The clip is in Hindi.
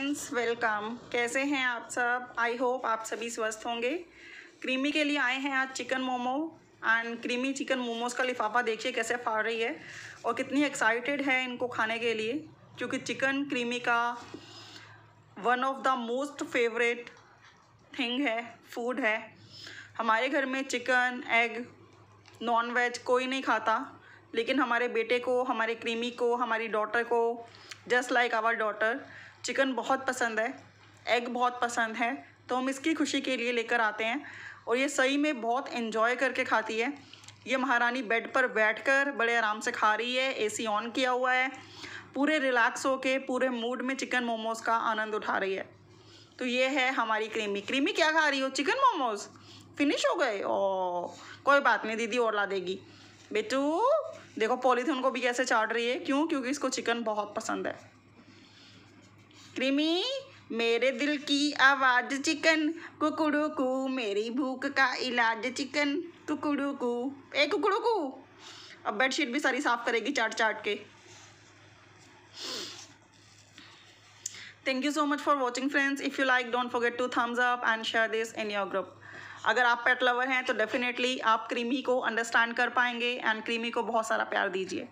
फ्रेंड्स वेलकम कैसे हैं आप सब आई होप आप सभी स्वस्थ होंगे क्रीमी के लिए आए हैं आज chicken momo and creamy chicken momos का लिफाफा देखिए कैसे फाड़ रही है और कितनी एक्साइटेड है इनको खाने के लिए क्योंकि चिकन क्रीमी का one of the most favourite thing है फूड है हमारे घर में चिकन एग नॉन वेज कोई नहीं खाता लेकिन हमारे बेटे को हमारे क्रीमी को हमारी डॉटर को just like our daughter chicken बहुत पसंद है एग बहुत पसंद है तो हम इसकी खुशी के लिए लेकर आते हैं और ये सही में बहुत इन्जॉय करके खाती है ये महारानी बेड पर बैठकर बड़े आराम से खा रही है एसी ऑन किया हुआ है पूरे रिलैक्स होके पूरे मूड में चिकन मोमोज़ का आनंद उठा रही है तो ये है हमारी क्रीमी क्रीमी क्या खा रही हो चिकन मोमोज़ फिनिश हो गए ओ कोई बात नहीं दीदी और ला देगी बेटू देखो पॉलीथीन को भी कैसे चाट रही है क्यों क्योंकि इसको चिकन बहुत पसंद है क्रिमी मेरे दिल की आवाज़ चिकन कुकड़ू को मेरी भूख का इलाज चिकन कुकड़ू को ए कुकड़ू को अब बेडशीट भी सारी साफ करेगी चाट चाट के thank you so much for watching friends if you like don't forget to thumbs up and share this in your group अगर आप पेट लवर हैं तो डेफिनेटली आप क्रीमी को अंडरस्टैंड कर पाएंगे एंड क्रीमी को बहुत सारा प्यार दीजिए